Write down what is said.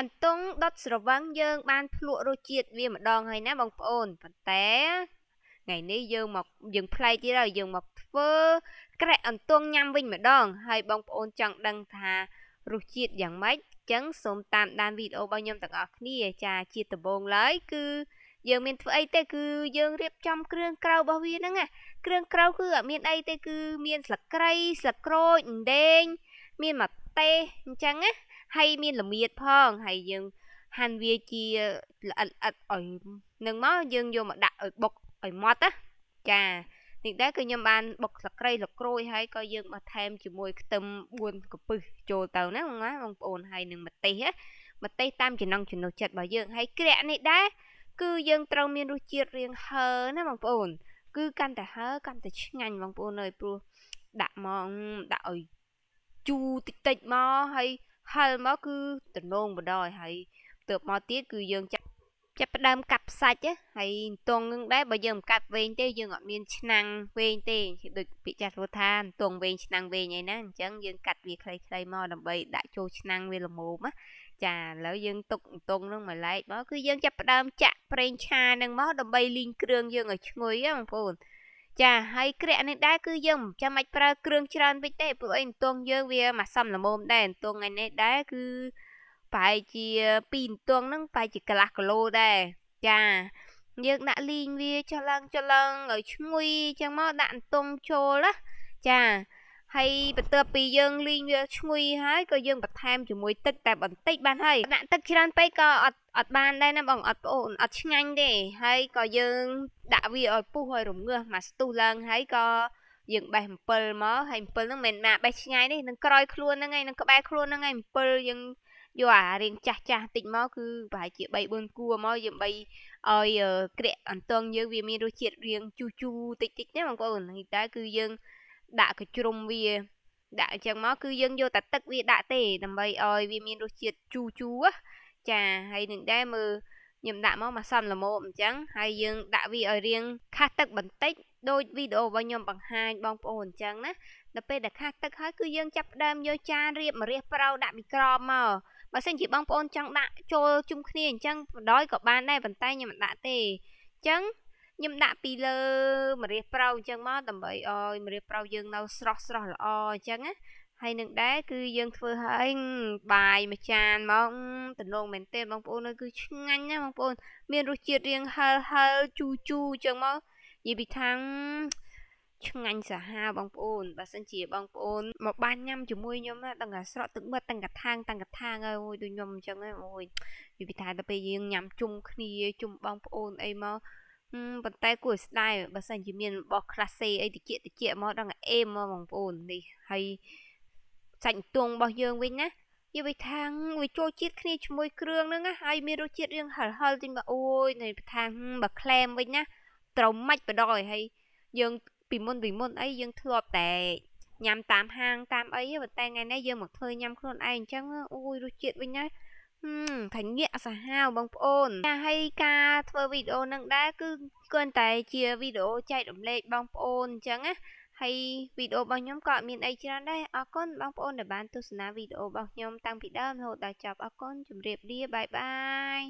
អន្ទង់ដុតស្រវឹងយើងបានភ្លក់រសជាតិវាម្ដងហើយណាបងប្អូនប៉ុន្តែថ្ងៃនេះយើងមកយើងប្លែកទៀតហើយយើងមកធ្វើ ក្រែអន្ទង់ញ៉ាំវិញម្ដងហើយបងប្អូនចង់ដឹងថារសជាតិយ៉ាងម៉េចចឹងសូមតាមដានវីដេអូរបស់ខ្ញុំទាំងអស់គ្នា ចាជាដំបូងឡើយគឺ យើងមានធ្វើអីទេគឺយើងរៀបចំគ្រឿងក្រៅរបស់វាហ្នឹងណាគ្រឿងក្រៅគឺអត់មានអីទេគឺ មានស្លឹកគ្រៃស្លឹកក្រូចអណ្ដែងមានមកទេសអញ្ចឹងណាហើយមានល្មៀតផងហើយយើងហាន់វាជាល្អិតល្អិតឲ្យនឹងមកយើងយកមកដាក់ឲ្យបុកឲ្យម៉ត់ណាចានេះដែរគឺខ្ញុំបានបុកស្លឹកគ្រៃស្លឹកក្រូចហើយក៏យើងមកថែមជាមួយខ្ទឹម4កំពឹសចូលទៅណាណាបងប្អូនហើយនឹងម្ទេសណាម្ទេសតាមចំណង់ចំណុចចិត្តរបស់យើងហើយក្រាក់នេះដែរគឺយើងត្រូវមានរសជាតិរៀងហឺណាបងប្អូនគឺកាន់តែហឺកាន់តែឆ្ងាញ់បងប្អូនអើយព្រោះដាក់មកដាក់ឲ្យជូរតិចតិចមកហើយហិលមកគឺតំណងបណ្ដោយហើយទៅមកទៀតគឺយើងចាប់ចាប់ផ្ដើមកាត់សាច់ហើយទងនឹងដែរបើយើងមិនកាត់វែងទេយើងអត់មានឆ្នាំងវែងទេដូចពាក្យចាស់ព្រោះថាទងវែងឆ្នាំងវែងឯណាអញ្ចឹងយើងកាត់វាខ្លីៗមកដើម្បីដាក់ចូលឆ្នាំងវាល្មមណាចាឥឡូវយើងទុកទងនឹងមួយឡែកមកគឺយើងចាប់ផ្ដើមចាក់ប្រេងឆានឹងមកដើម្បីលីងគ្រឿងយើងឲ្យឈ្ងុយណាបងប្អូនចាហើយក្រាក់នេះដែរគឺយើងមិនចាំបាច់ប្រើគ្រឿងច្រើនពេកទេព្រោះអីអន្ទង់យើងវាមកសំល្មមដែរអន្ទង់ថ្ងៃនេះដែរគឺប្រហែលជា2អន្ទង់ហ្នឹងប្រហែលជាកន្លះគីឡូដែរចាយើងដាក់លីងវាចុះឡើងចុះឡើងឲ្យឈ្ងុយចឹងមកដាក់អន្ទង់ចូលណាចាហើយបន្ទាប់ពីយើងលីងវាឈ្ងុយហើយក៏យើងបន្ថែមជាមួយទឹកតែបន្តិចបានហើយដាក់ទឹកច្រើនពេកក៏អត់អត់បានដែរណាបងអត់ប្អូនអត់ឆ្ងាញ់ទេហើយក៏យើងដាក់វាឲ្យពុះឲ្យរងាស់មកស្ទុះឡើងហើយក៏យើងបេះអំពិលមកហើយអំពិលហ្នឹងមិនមែនមកបេះឆ្ងាយទេនឹងក្រោយខ្លួនហ្នឹងឯងនឹងក្បែរខ្លួនហ្នឹងឯងអំពិលយើងយកអារៀងចាស់ចាស់តិចមកគឺប្រហែលជា3 4គួមកយើងបីឲ្យក្រាក់អន្ទងយើងវាមានរសជាតិរៀងជូរជូរតិចតិចណាបងប្អូនតែគឺយើងដាក់កជ្រុំវាដាក់អញ្ចឹងមកគឺយើងយកតែទឹកវាដាក់ទេដើម្បីឲ្យវាមានរសជាតិជូរជូរចាហើយនឹងដែរមើលខ្ញុំដាក់មកមកសំល្មមអញ្ចឹងហើយយើងដាក់វាឲ្យរៀងខាស់ទឹកបន្តិចដូចវីដេអូរបស់ខ្ញុំបង្ហាញបងប្អូនអញ្ចឹងណាដល់ពេលដែលខាស់ទឹកហើយគឺយើងចាប់ដើមយកចានរៀបម្រះប្រោដាក់មីក្រូមកបើសិនជាបងប្អូនចង់ដាក់ចូលជុំគ្នាអញ្ចឹងបណ្ដោយក៏បានដែរប៉ុន្តែខ្ញុំមិនដាក់ទេអញ្ចឹងខ្ញុំដាក់ពីលើម្រាសប្រៅអញ្ចឹងមកដើម្បីឲ្យម្រាសប្រៅយើងនៅស្រស់ស្រស់ល្អអញ្ចឹងណាហើយនឹងដែរគឺយើងធ្វើហើយបាយមួយចានមកតំណងមែនទេបងប្អូនគឺឆ្ងាញ់ណាបងប្អូនមានរសជាតិរៀងហិលហិលជូជូអញ្ចឹងមកនិយាយពីថាំងឆ្ងាញ់សាហាវបងប្អូនបើសិនជាបងប្អូនមកបានញ៉ាំជាមួយខ្ញុំណាដឹងតែស្រក់ទឹកមាត់ទាំងកថាងទាំងកថាងហើយអូយដូចខ្ញុំអញ្ចឹងហើយអូយនិយាយពីថាទៅពេលយើងញ៉ាំជុំគ្នាជុំបងប្អូនអីមកប៉ុន្តែគួរស្ដាយបើសិនជាមានរបស់ class A អីតិចតិចមកដល់អេមកបងប្អូននេះហើយសាច់ទួងរបស់យើងវិញណានិយាយថាវាចូលជាតិគ្នាជាមួយគ្រឿងហ្នឹងណាហើយមានរសជាតិរៀងហិលហិលទីមកអូយនៃថាបើក្លែមវិញណាត្រូវម៉េចបដ ாய் ហើយយើងពីមុនពីមុនអីយើងធ្លាប់តែញ៉ាំតាមហាងតាមអីប៉ុន្តែថ្ងៃនេះយើងមកធ្វើញ៉ាំខ្លួនឯងអញ្ចឹងអូយរសជាតិវិញណាខញ្ញៈសាហាវបងប្អូនចាហើយការធ្វើវីដេអូនឹងដែរគឺគួរតែជាវីដេអូចែករំលែកបងប្អូនអញ្ចឹងណាហើយវីដេអូរបស់ខ្ញុំក៏អត់មានអីច្រើនដែរអរគុណបងប្អូនដែលបានទស្សនាវីដេអូរបស់ខ្ញុំតាំងពីដើមរហូតដល់ចប់អរគុណជម្រាបលាបាយបាយ